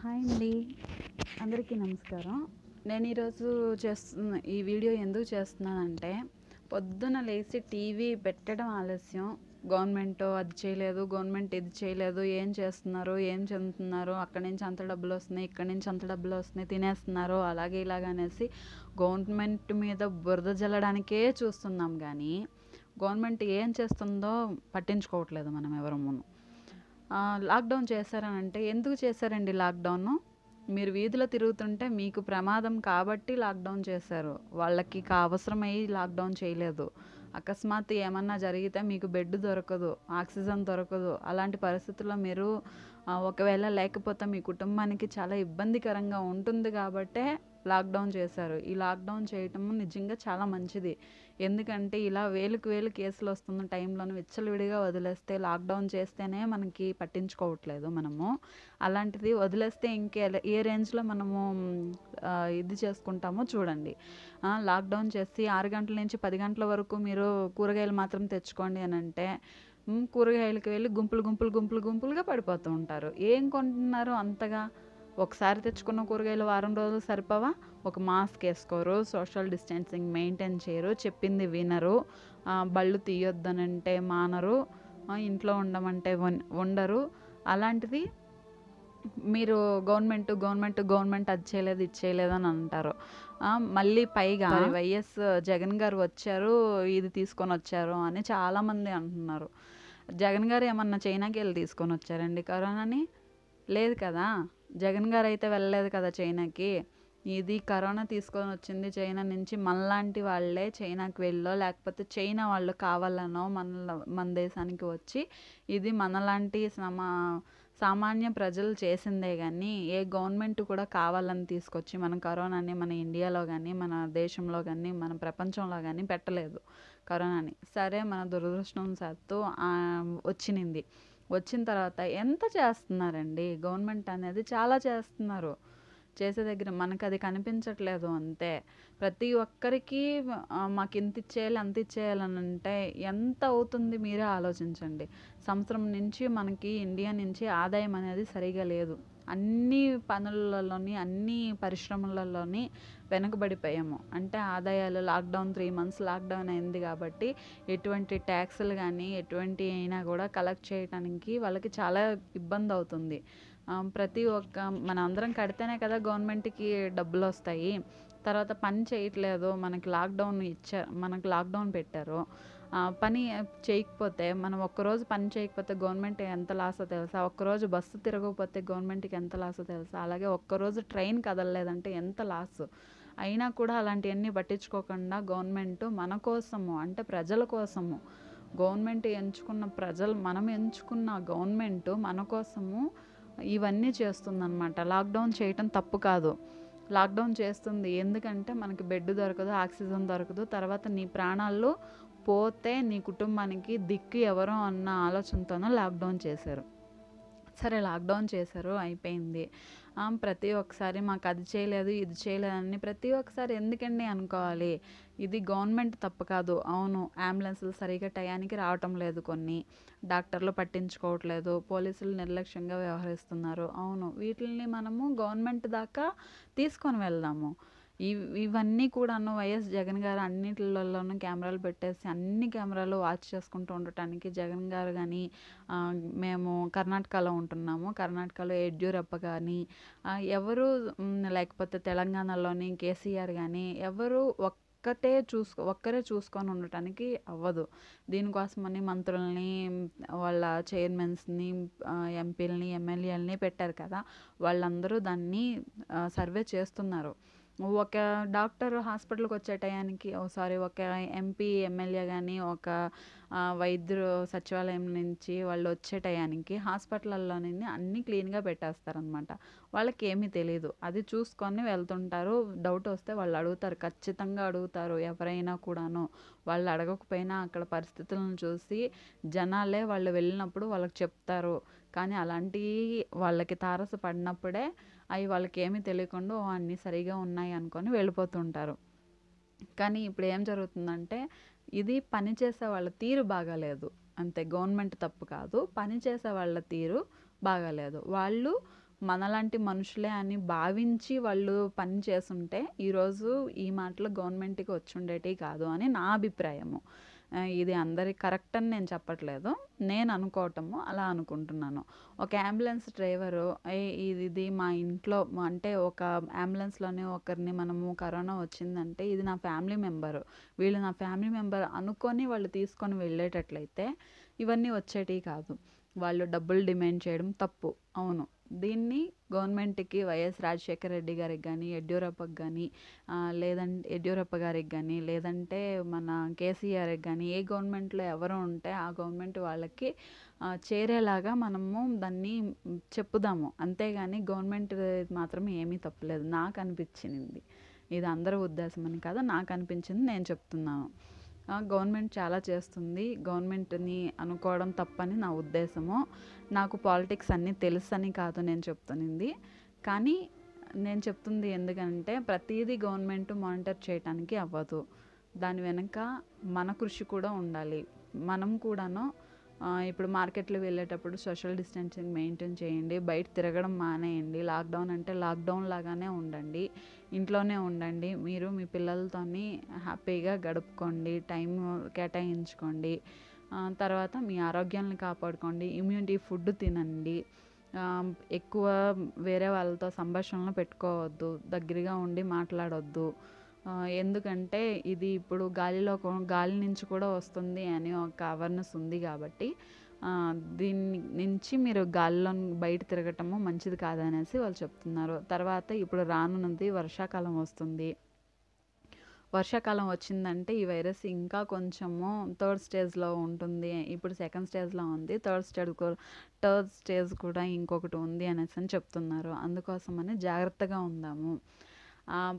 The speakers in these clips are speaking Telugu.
హాయ్ అండి అందరికీ నమస్కారం నేను ఈరోజు చేస్తున్న ఈ వీడియో ఎందుకు చేస్తున్నానంటే పొద్దున లేచి టీవీ పెట్టడం ఆలస్యం గవర్నమెంట్ అది చేయలేదు గవర్నమెంట్ ఇది చేయలేదు ఏం చేస్తున్నారు ఏం చెందుతున్నారు అక్కడి నుంచి అంత డబ్బులు వస్తున్నాయి ఇక్కడి నుంచి అంత డబ్బులు వస్తున్నాయి తినేస్తున్నారు అలాగే ఇలాగనేసి గవర్నమెంట్ మీద బురద జల్లడానికే చూస్తున్నాం కానీ గవర్నమెంట్ ఏం చేస్తుందో పట్టించుకోవట్లేదు మనం ఎవరమును లాక్డౌన్ చేశారని అంటే ఎందుకు చేశారండి లాక్డౌన్ మీరు వీధిలో తిరుగుతుంటే మీకు ప్రమాదం కాబట్టి లాక్డౌన్ చేశారు వాళ్ళకి అవసరమై లాక్డౌన్ చేయలేదు అకస్మాత్తు ఏమన్నా జరిగితే మీకు బెడ్ దొరకదు ఆక్సిజన్ దొరకదు అలాంటి పరిస్థితుల్లో మీరు ఒకవేళ లేకపోతే మీ కుటుంబానికి చాలా ఇబ్బందికరంగా ఉంటుంది కాబట్టే లాక్డౌన్ చేశారు ఈ లాక్డౌన్ చేయటము నిజంగా చాలా మంచిది ఎందుకంటే ఇలా వేలకు వేలు కేసులు వస్తున్న టైంలో విచ్చలవిడిగా వదిలేస్తే లాక్డౌన్ చేస్తేనే మనకి పట్టించుకోవట్లేదు మనము అలాంటిది వదిలేస్తే ఇంకే ఏ రేంజ్లో మనము ఇది చేసుకుంటామో చూడండి లాక్డౌన్ చేసి ఆరు గంటల నుంచి పది గంటల వరకు మీరు కూరగాయలు మాత్రం తెచ్చుకోండి అని అంటే కూరగాయలకు వెళ్ళి గుంపులు గుంపులు గుంపులు గుంపులుగా పడిపోతూ ఉంటారు ఏం కొంటున్నారు అంతగా ఒకసారి తెచ్చుకున్న కూరగాయలు వారం రోజులు సరిపోవా ఒక మాస్క్ వేసుకోరు సోషల్ డిస్టెన్సింగ్ మెయింటైన్ చేయరు చెప్పింది వినరు బళ్ళు తీయొద్దనంటే మానరు ఇంట్లో ఉండమంటే ఉండరు అలాంటిది మీరు గవర్నమెంట్ గవర్నమెంట్ గవర్నమెంట్ అది చేయలేదు ఇది చేయలేదు అని అంటారు మళ్ళీ పైగా వైఎస్ జగన్ గారు వచ్చారు ఇది తీసుకొని వచ్చారు అని చాలామంది అంటున్నారు జగన్ గారు ఏమన్నా చైనాకి వెళ్ళి తీసుకొని వచ్చారండి కరోనాని లేదు కదా జగన్ గారు అయితే వెళ్ళలేదు కదా చైనాకి ఇది కరోనా తీసుకొని వచ్చింది చైనా నుంచి మనలాంటి వాళ్ళే చైనాకి వెళ్ళో లేకపోతే చైనా వాళ్ళు కావాలనో మన మన దేశానికి వచ్చి ఇది మనలాంటి సమా సామాన్య ప్రజలు చేసిందే కానీ ఏ గవర్నమెంట్ కూడా కావాలని తీసుకొచ్చి మన కరోనాని మన ఇండియాలో కానీ మన దేశంలో కానీ మన ప్రపంచంలో కానీ పెట్టలేదు కరోనాని సరే మన దురదృష్టం సత్తు వచ్చినింది వచ్చిన తర్వాత ఎంత చేస్తున్నారండి గవర్నమెంట్ అనేది చాలా చేస్తున్నారు చేసే దగ్గర మనకు అది కనిపించట్లేదు అంతే ప్రతి ఒక్కరికి మాకు ఇంత ఇచ్చేయాలి అంత ఇచ్చేయాలని అంటే ఎంత అవుతుంది మీరే ఆలోచించండి సంవత్సరం నుంచి మనకి ఇండియా నుంచి ఆదాయం అనేది సరిగా లేదు అన్ని పనులలోని అన్ని పరిశ్రమలలోని వెనుకబడిపోయాము అంటే ఆదాయాలు లాక్డౌన్ త్రీ మంత్స్ లాక్డౌన్ అయింది కాబట్టి ఎటువంటి ట్యాక్స్లు కానీ ఎటువంటి అయినా కూడా కలెక్ట్ చేయడానికి వాళ్ళకి చాలా ఇబ్బంది అవుతుంది ప్రతి ఒక్క మన అందరం కడితేనే కదా గవర్నమెంట్కి డబ్బులు వస్తాయి తర్వాత పని చేయట్లేదు మనకి లాక్డౌన్ ఇచ్చారు మనకు లాక్డౌన్ పెట్టారు పని చేయకపోతే మనం ఒక్కరోజు పని చేయకపోతే గవర్నమెంట్ ఎంత లాసో తెలుసా ఒక్కరోజు బస్సు తిరగకపోతే గవర్నమెంట్కి ఎంత లాసో తెలుసా అలాగే ఒక్కరోజు ట్రైన్ కదలలేదంటే ఎంత లాస్ అయినా కూడా అలాంటివన్నీ పట్టించుకోకుండా గవర్నమెంట్ మన కోసము అంటే ప్రజల కోసము గవర్నమెంట్ ఎంచుకున్న ప్రజలు మనం ఎంచుకున్న గవర్నమెంట్ మన కోసము ఇవన్నీ చేస్తుందన్నమాట లాక్డౌన్ చేయటం తప్పు కాదు లాక్డౌన్ చేస్తుంది ఎందుకంటే మనకి బెడ్ దొరకదు ఆక్సిజన్ దొరకదు తర్వాత నీ ప్రాణాల్లో పోతే నీ కుటుంబానికి దిక్కు ఎవరో అన్న ఆలోచనతోనే లాక్డౌన్ చేశారు సరే లాక్డౌన్ చేశారు అయిపోయింది ప్రతి ఒక్కసారి మాకు అది చేయలేదు ఇది చేయలేదని ప్రతి ఒక్కసారి ఎందుకండి అనుకోవాలి ఇది గవర్నమెంట్ తప్పు కాదు అవును అంబులెన్సులు సరిగ్గా టయానికి రావటం లేదు కొన్ని డాక్టర్లు పట్టించుకోవట్లేదు పోలీసులు నిర్లక్ష్యంగా వ్యవహరిస్తున్నారు అవును వీటిని మనము గవర్నమెంట్ దాకా తీసుకొని వెళ్దాము ఇవి ఇవన్నీ కూడాను వైఎస్ జగన్ గారు అన్నిట్లలోనూ కెమెరాలు పెట్టేసి అన్ని కెమెరాలు వాచ్ చేసుకుంటూ ఉండటానికి జగన్ గారు కానీ మేము కర్ణాటకలో ఉంటున్నాము కర్ణాటకలో యడ్యూరప్ప కానీ ఎవరు లేకపోతే తెలంగాణలోని కేసీఆర్ కానీ ఎవరు ఒక్కటే చూసుకో ఒక్కరే చూసుకొని ఉండటానికి అవ్వదు దీనికోసమని మంత్రుల్ని వాళ్ళ చైర్మన్స్ని ఎంపీలని ఎమ్మెల్యేలని పెట్టారు కదా వాళ్ళందరూ దాన్ని సర్వే చేస్తున్నారు ఒక డాక్టర్ హాస్పిటల్కి వచ్చే టయానికి ఓ సారీ ఒక ఎంపీ ఎమ్మెల్యే కానీ ఒక వైద్యు సచివాలయం నుంచి వాళ్ళు వచ్చే టయానికి హాస్పిటల్లోని అన్నీ క్లీన్గా పెట్టేస్తారనమాట వాళ్ళకి ఏమీ తెలియదు అది చూసుకొని వెళ్తుంటారు డౌట్ వస్తే వాళ్ళు అడుగుతారు ఖచ్చితంగా అడుగుతారు ఎవరైనా కూడాను వాళ్ళు అడగకపోయినా అక్కడ పరిస్థితులను చూసి జనాలే వాళ్ళు వెళ్ళినప్పుడు వాళ్ళకి చెప్తారు కానీ అలాంటి వాళ్ళకి పడినప్పుడే అవి వాళ్ళకి ఏమీ తెలియకుండా అన్నీ సరిగా ఉన్నాయి అనుకొని వెళ్ళిపోతుంటారు కానీ ఇప్పుడు ఏం జరుగుతుందంటే ఇది పనిచేసే వాళ్ళ తీరు బాగాలేదు అంతే గవర్నమెంట్ తప్పు కాదు పనిచేసే వాళ్ళ తీరు బాగాలేదు వాళ్ళు మనలాంటి మనుషులే అని భావించి వాళ్ళు పని చేస్తుంటే ఈరోజు ఈ మాటలు గవర్నమెంట్కి వచ్చి వచ్చుండేటివి కాదు అని నా అభిప్రాయము ఇది అందరి కరెక్ట్ అని నేను చెప్పట్లేదు నేను అనుకోవటము అలా అనుకుంటున్నాను ఒక అంబులెన్స్ డ్రైవరు ఇది మా ఇంట్లో అంటే ఒక అంబులెన్స్లోనే ఒకరిని మనము కరోనా వచ్చిందంటే ఇది నా ఫ్యామిలీ మెంబరు వీళ్ళు నా ఫ్యామిలీ మెంబర్ అనుకొని వాళ్ళు తీసుకొని వెళ్ళేటట్లయితే ఇవన్నీ వచ్చేటివి కాదు వాళ్ళు డబ్బులు డిమాండ్ చేయడం తప్పు అవును దీన్ని గవర్నమెంట్కి వైఎస్ రాజశేఖర రెడ్డి గారికి కానీ యడ్యూరప్పకి కానీ లేదంటే యడ్యూరప్ప గారికి కానీ లేదంటే మన కేసీఆర్కి కానీ ఏ గవర్నమెంట్లో ఎవరు ఉంటే ఆ గవర్నమెంట్ వాళ్ళకి చేరేలాగా మనము దాన్ని చెప్పుదాము అంతేగాని గవర్నమెంట్ మాత్రం ఏమీ తప్పలేదు నాకు అనిపించింది ఇది అందరి ఉద్దేశం అని కాదు నాకు అనిపించింది నేను చెప్తున్నాను గవర్నమెంట్ చాలా చేస్తుంది గవర్నమెంట్ని అనుకోవడం తప్పని నా ఉద్దేశము నాకు పాలిటిక్స్ అన్నీ తెలుసని కాదు నేను చెప్తున్నది కానీ నేను చెప్తుంది ఎందుకంటే ప్రతిదీ గవర్నమెంట్ మానిటర్ చేయటానికి అవ్వదు దాని వెనక మన కృషి కూడా ఉండాలి మనం కూడాను ఇప్పుడు మార్కెట్లో వెళ్ళేటప్పుడు సోషల్ డిస్టెన్సింగ్ మెయింటైన్ చేయండి బయట తిరగడం మానేయండి లాక్డౌన్ అంటే లాక్డౌన్ లాగానే ఉండండి ఇంట్లోనే ఉండండి మీరు మీ పిల్లలతోని హ్యాపీగా గడుపుకోండి టైం కేటాయించుకోండి తర్వాత మీ ఆరోగ్యాన్ని కాపాడుకోండి ఇమ్యూనిటీ ఫుడ్ తినండి ఎక్కువ వేరే వాళ్ళతో సంభాషణలు పెట్టుకోవద్దు దగ్గరగా ఉండి మాట్లాడొద్దు ఎందుకంటే ఇది ఇప్పుడు గాలిలో గాలి నుంచి కూడా వస్తుంది అని ఒక అవేర్నెస్ ఉంది కాబట్టి దీని నుంచి మీరు గాలిలో బయట తిరగటము మంచిది కాదనేసి వాళ్ళు చెప్తున్నారు తర్వాత ఇప్పుడు రానున్నది వర్షాకాలం వస్తుంది వర్షాకాలం వచ్చిందంటే ఈ వైరస్ ఇంకా కొంచెము థర్డ్ స్టేజ్లో ఉంటుంది ఇప్పుడు సెకండ్ స్టేజ్లో ఉంది థర్డ్ స్టేజ్ థర్డ్ స్టేజ్ కూడా ఇంకొకటి ఉంది అనేసి అని చెప్తున్నారు అందుకోసమని జాగ్రత్తగా ఉందాము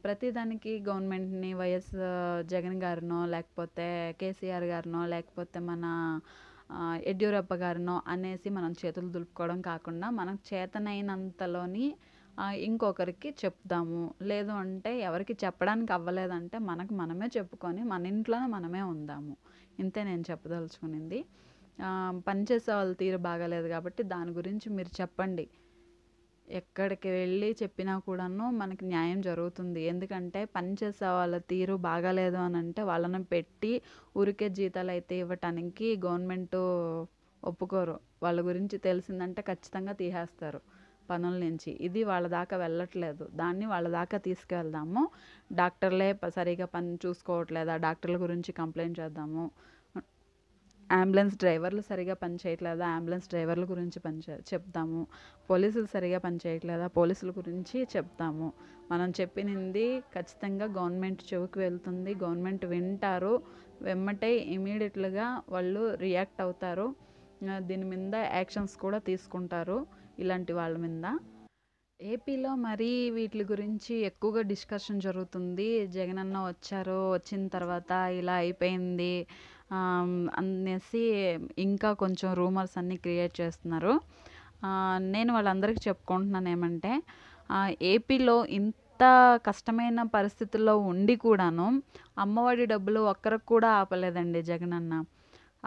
ప్రతిదానికి గవర్నమెంట్ని వైఎస్ జగన్ గారినో లేకపోతే కేసీఆర్ గారినో లేకపోతే మన యడ్యూరప్ప గారినో అనేసి మనం చేతులు దులుపుకోవడం కాకుండా మనకు చేతనైనంతలోని ఇంకొకరికి చెప్దాము లేదు అంటే ఎవరికి చెప్పడానికి అవ్వలేదంటే మనకు మనమే చెప్పుకొని మన ఇంట్లోనే మనమే ఉందాము ఇంతే నేను చెప్పదలుచుకునింది పనిచేసే వాళ్ళ తీరు బాగాలేదు కాబట్టి దాని గురించి మీరు చెప్పండి ఎక్కడికి వెళ్ళి చెప్పినా కూడాను మనకి న్యాయం జరుగుతుంది ఎందుకంటే పని చేసే వాళ్ళ తీరు బాగాలేదు అని అంటే వాళ్ళని పెట్టి ఊరికే జీతాలు అయితే ఇవ్వటానికి గవర్నమెంట్ ఒప్పుకోరు వాళ్ళ గురించి తెలిసిందంటే ఖచ్చితంగా తీసేస్తారు పనుల నుంచి ఇది వాళ్ళ దాకా వెళ్ళట్లేదు దాన్ని వాళ్ళ దాకా తీసుకెళ్దాము డాక్టర్లే సరిగా పని చూసుకోవట్లేదా డాక్టర్ల గురించి కంప్లైంట్ చేద్దాము అంబులెన్స్ డ్రైవర్లు సరిగా చేయట్లేదా అంబులెన్స్ డ్రైవర్ల గురించి పనిచే చెప్తాము పోలీసులు సరిగా పనిచేయట్లేదా పోలీసుల గురించి చెప్తాము మనం చెప్పినది ఖచ్చితంగా గవర్నమెంట్ చెవికి వెళ్తుంది గవర్నమెంట్ వింటారు వెమ్మటే ఇమీడియట్లుగా వాళ్ళు రియాక్ట్ అవుతారు దీని మీద యాక్షన్స్ కూడా తీసుకుంటారు ఇలాంటి వాళ్ళ మీద ఏపీలో మరి వీటి గురించి ఎక్కువగా డిస్కషన్ జరుగుతుంది జగనన్న వచ్చారు వచ్చిన తర్వాత ఇలా అయిపోయింది అనేసి ఇంకా కొంచెం రూమర్స్ అన్నీ క్రియేట్ చేస్తున్నారు నేను వాళ్ళందరికీ చెప్పుకుంటున్నాను ఏమంటే ఏపీలో ఇంత కష్టమైన పరిస్థితుల్లో ఉండి కూడాను అమ్మఒడి డబ్బులు ఒక్కరికి కూడా ఆపలేదండి జగనన్న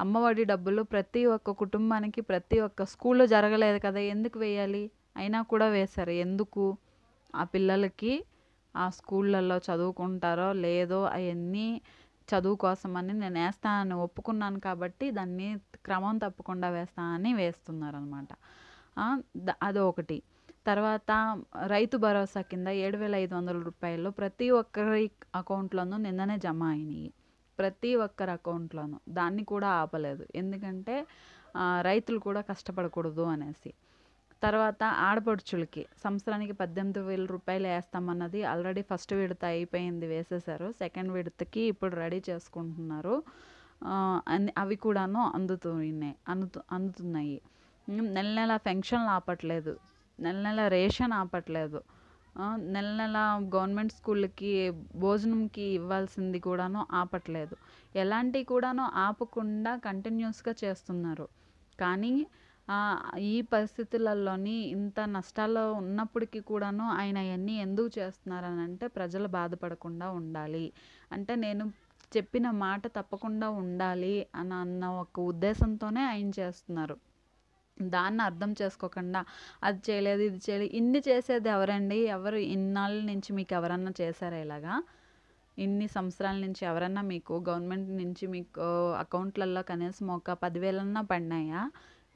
అమ్మఒడి డబ్బులు ప్రతి ఒక్క కుటుంబానికి ప్రతి ఒక్క స్కూల్లో జరగలేదు కదా ఎందుకు వేయాలి అయినా కూడా వేశారు ఎందుకు ఆ పిల్లలకి ఆ స్కూళ్ళల్లో చదువుకుంటారో లేదో అవన్నీ చదువు కోసం అని నేను వేస్తానని ఒప్పుకున్నాను కాబట్టి దాన్ని క్రమం తప్పకుండా వేస్తా అని అది అదొకటి తర్వాత రైతు భరోసా కింద ఏడు వేల ఐదు వందల రూపాయలు ప్రతి ఒక్కరి అకౌంట్లోనూ నిన్ననే జమ అయినాయి ప్రతి ఒక్కరి అకౌంట్లోనూ దాన్ని కూడా ఆపలేదు ఎందుకంటే రైతులు కూడా కష్టపడకూడదు అనేసి తర్వాత ఆడపడుచులకి సంవత్సరానికి పద్దెనిమిది వేల రూపాయలు వేస్తామన్నది ఆల్రెడీ ఫస్ట్ విడత అయిపోయింది వేసేసారు సెకండ్ విడతకి ఇప్పుడు రెడీ చేసుకుంటున్నారు అవి కూడాను అందుతున్నాయి అందుతు అందుతున్నాయి నెల నెల పెన్షన్లు ఆపట్లేదు నెల నెల రేషన్ ఆపట్లేదు నెల నెల గవర్నమెంట్ స్కూళ్ళకి భోజనంకి ఇవ్వాల్సింది కూడాను ఆపట్లేదు ఎలాంటివి కూడాను ఆపకుండా కంటిన్యూస్గా చేస్తున్నారు కానీ ఈ పరిస్థితులలోని ఇంత నష్టాల్లో ఉన్నప్పటికీ కూడాను ఆయన అవన్నీ ఎందుకు చేస్తున్నారని అంటే ప్రజలు బాధపడకుండా ఉండాలి అంటే నేను చెప్పిన మాట తప్పకుండా ఉండాలి అని అన్న ఒక ఉద్దేశంతోనే ఆయన చేస్తున్నారు దాన్ని అర్థం చేసుకోకుండా అది చేయలేదు ఇది చేయలేదు ఇన్ని చేసేది ఎవరండి ఎవరు ఇన్నాళ్ళ నుంచి మీకు ఎవరన్నా చేశారా ఇలాగా ఇన్ని సంవత్సరాల నుంచి ఎవరన్నా మీకు గవర్నమెంట్ నుంచి మీకు అకౌంట్లలో కనీసం ఒక పదివేలన్నా పడినాయా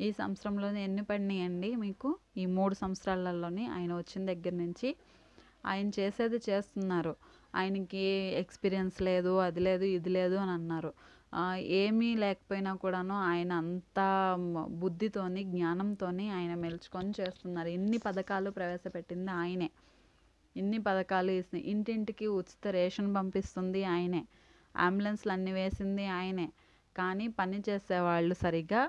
ఈ సంవత్సరంలోనే ఎన్ని పడినాయండి మీకు ఈ మూడు సంవత్సరాలలోనే ఆయన వచ్చిన దగ్గర నుంచి ఆయన చేసేది చేస్తున్నారు ఆయనకి ఎక్స్పీరియన్స్ లేదు అది లేదు ఇది లేదు అని అన్నారు ఏమీ లేకపోయినా కూడాను ఆయన అంత బుద్ధితోని జ్ఞానంతోని ఆయన మెలుచుకొని చేస్తున్నారు ఇన్ని పథకాలు ప్రవేశపెట్టింది ఆయనే ఇన్ని పథకాలు ఇంటింటికి ఉచిత రేషన్ పంపిస్తుంది ఆయనే అంబులెన్స్లు అన్నీ వేసింది ఆయనే కానీ పని చేసేవాళ్ళు సరిగ్గా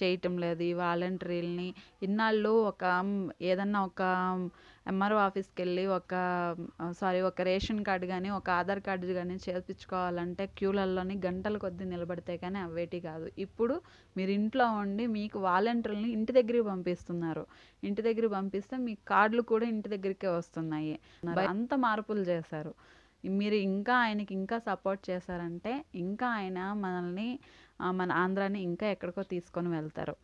చేయటం లేదు ఈ వాలంటరీలని ఇన్నాళ్ళు ఒక ఏదన్నా ఒక ఎంఆర్ఓ ఆఫీస్కి వెళ్ళి ఒక సారీ ఒక రేషన్ కార్డు కానీ ఒక ఆధార్ కార్డు కానీ చేయించుకోవాలంటే క్యూలల్లోని గంటల కొద్దీ నిలబడితే కానీ అవేటి కాదు ఇప్పుడు మీరు ఇంట్లో ఉండి మీకు వాలంటీర్లని ఇంటి దగ్గరికి పంపిస్తున్నారు ఇంటి దగ్గర పంపిస్తే మీ కార్డులు కూడా ఇంటి దగ్గరికే వస్తున్నాయి అంత మార్పులు చేశారు మీరు ఇంకా ఆయనకి ఇంకా సపోర్ట్ చేశారంటే ఇంకా ఆయన మనల్ని మన ఆంధ్రాని ఇంకా ఎక్కడికో తీసుకొని వెళ్తారు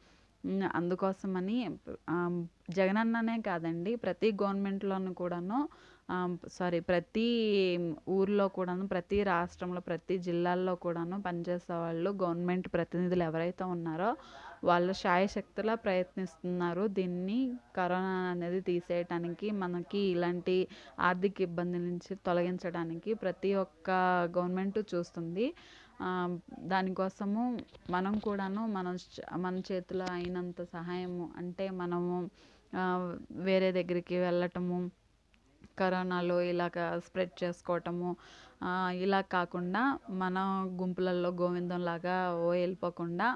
అందుకోసమని జగనన్ననే కాదండి ప్రతి గవర్నమెంట్లోనూ కూడాను సారీ ప్రతి ఊర్లో కూడాను ప్రతి రాష్ట్రంలో ప్రతి జిల్లాల్లో కూడాను పనిచేసే వాళ్ళు గవర్నమెంట్ ప్రతినిధులు ఎవరైతే ఉన్నారో వాళ్ళ శాయశక్తులా ప్రయత్నిస్తున్నారు దీన్ని కరోనా అనేది తీసేయటానికి మనకి ఇలాంటి ఆర్థిక ఇబ్బంది నుంచి తొలగించడానికి ప్రతి ఒక్క గవర్నమెంట్ చూస్తుంది దానికోసము మనం కూడాను మన మన చేతిలో అయినంత సహాయము అంటే మనము వేరే దగ్గరికి వెళ్ళటము కరోనాలో ఇలాగ స్ప్రెడ్ చేసుకోవటము ఇలా కాకుండా మన గుంపులలో గోవిందం లాగా ఓ వెళ్ళిపోకుండా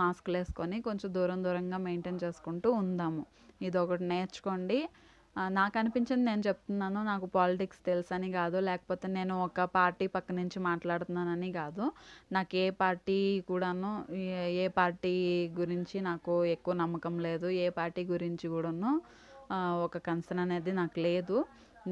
మాస్కులు వేసుకొని కొంచెం దూరం దూరంగా మెయింటైన్ చేసుకుంటూ ఉందాము ఇది ఒకటి నేర్చుకోండి నాకు అనిపించింది నేను చెప్తున్నాను నాకు పాలిటిక్స్ తెలుసని కాదు లేకపోతే నేను ఒక పార్టీ పక్క నుంచి మాట్లాడుతున్నానని కాదు నాకు ఏ పార్టీ కూడాను ఏ పార్టీ గురించి నాకు ఎక్కువ నమ్మకం లేదు ఏ పార్టీ గురించి కూడాను ఒక కన్సర్న్ అనేది నాకు లేదు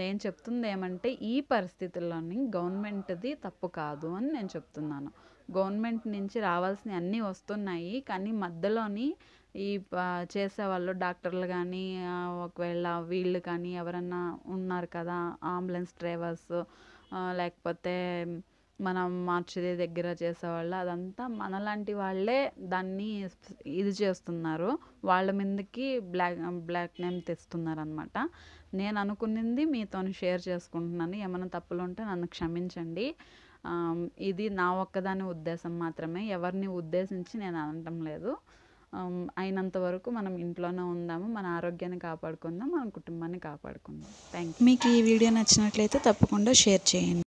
నేను చెప్తుంది ఏమంటే ఈ పరిస్థితుల్లోని గవర్నమెంట్ది తప్పు కాదు అని నేను చెప్తున్నాను గవర్నమెంట్ నుంచి రావాల్సిన అన్నీ వస్తున్నాయి కానీ మధ్యలోని ఈ చేసే వాళ్ళు డాక్టర్లు కానీ ఒకవేళ వీళ్ళు కానీ ఎవరన్నా ఉన్నారు కదా అంబులెన్స్ డ్రైవర్స్ లేకపోతే మనం మార్చిదే దగ్గర చేసేవాళ్ళు అదంతా మనలాంటి వాళ్ళే దాన్ని ఇది చేస్తున్నారు వాళ్ళ మీదకి బ్లాక్ బ్లాక్ నేమ్ తెస్తున్నారు అనమాట నేను అనుకున్నది మీతో షేర్ చేసుకుంటున్నాను ఏమైనా తప్పులు ఉంటే నన్ను క్షమించండి ఇది నా ఒక్కదాని ఉద్దేశం మాత్రమే ఎవరిని ఉద్దేశించి నేను అనటం లేదు అయినంత వరకు మనం ఇంట్లోనే ఉందాము మన ఆరోగ్యాన్ని కాపాడుకుందాం మన కుటుంబాన్ని కాపాడుకుందాం థ్యాంక్ మీకు ఈ వీడియో నచ్చినట్లయితే తప్పకుండా షేర్ చేయండి